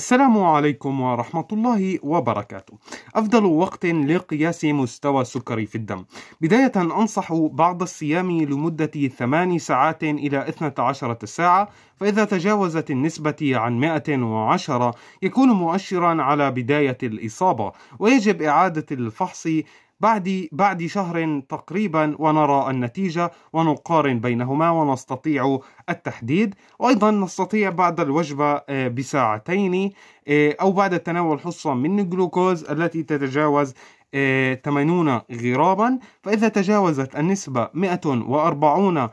السلام عليكم ورحمة الله وبركاته. أفضل وقت لقياس مستوى السكري في الدم. بداية أنصح بعض الصيام لمدة 8 ساعات إلى 12 ساعة، فإذا تجاوزت النسبة عن 110 يكون مؤشرا على بداية الإصابة، ويجب إعادة الفحص بعد بعد شهر تقريبا ونرى النتيجة ونقارن بينهما ونستطيع التحديد وأيضا نستطيع بعد الوجبة آه، بساعتين آه، أو بعد تناول حصة من الجلوكوز التي تتجاوز 80 آه، غرابا فإذا تجاوزت النسبة 140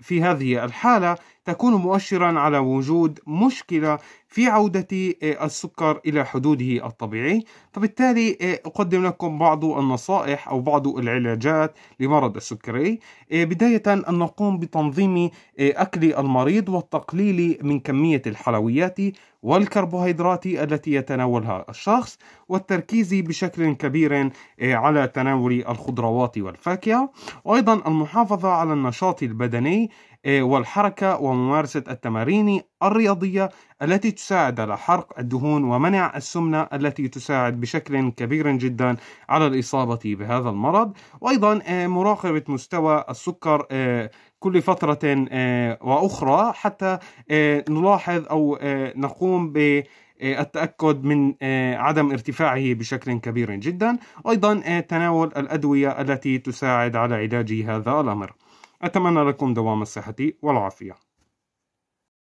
في هذه الحالة تكون مؤشرا على وجود مشكلة في عودة آه، السكر إلى حدوده الطبيعي فبالتالي آه، أقدم لكم بعض النصائح أو بعض العلاجات لمرض السكري آه، بداية أن نقوم بتنظيم أكل المريض والتقليل من كمية الحلويات والكربوهيدرات التي يتناولها الشخص والتركيز بشكل كبير على تناول الخضروات والفاكهة وأيضا المحافظة على النشاط البدني إيه، والحركة وممارسة التمارين الرياضية التي تساعد على حرق الدهون ومنع السمنة التي تساعد بشكل كبير جدا على الإصابة بهذا المرض وأيضا إيه، مراقبة مستوى السكر إيه، كل فترة وأخرى حتى نلاحظ أو نقوم ب التأكد من عدم ارتفاعه بشكل كبير جدا وأيضا تناول الأدوية التي تساعد على علاج هذا الأمر أتمنى لكم دوام الصحة والعافية